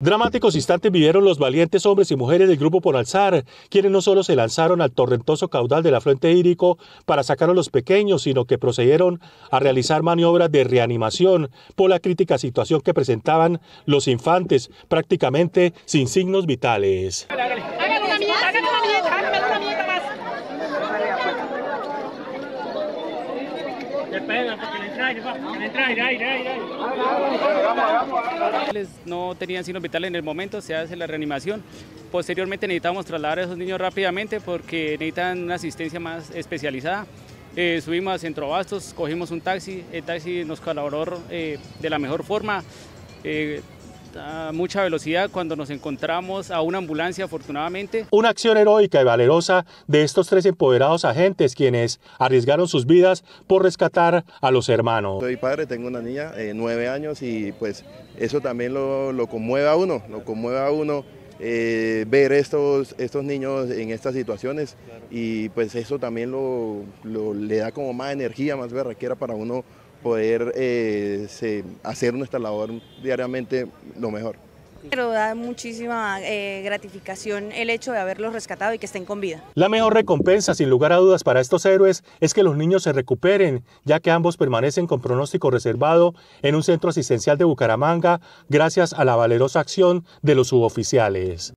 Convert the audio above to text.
Dramáticos instantes vivieron los valientes hombres y mujeres del grupo por alzar, quienes no solo se lanzaron al torrentoso caudal del afluente hídrico para sacar a los pequeños, sino que procedieron a realizar maniobras de reanimación por la crítica situación que presentaban los infantes, prácticamente sin signos vitales. No tenían signos vitales en el momento, se hace la reanimación. Posteriormente necesitamos trasladar a esos niños rápidamente porque necesitan una asistencia más especializada. Eh, subimos a Centro Bastos, cogimos un taxi, el taxi nos colaboró eh, de la mejor forma. Eh, mucha velocidad cuando nos encontramos a una ambulancia, afortunadamente. Una acción heroica y valerosa de estos tres empoderados agentes quienes arriesgaron sus vidas por rescatar a los hermanos. Soy padre, tengo una niña, de eh, nueve años, y pues eso también lo, lo, conmueve a uno, lo conmueve a uno. Eh, ver estos, estos niños en estas situaciones y pues eso también lo, le da como más energía, más era para uno poder eh, hacer nuestra labor diariamente lo mejor. Pero da muchísima eh, gratificación el hecho de haberlos rescatado y que estén con vida. La mejor recompensa, sin lugar a dudas, para estos héroes es que los niños se recuperen, ya que ambos permanecen con pronóstico reservado en un centro asistencial de Bucaramanga, gracias a la valerosa acción de los suboficiales.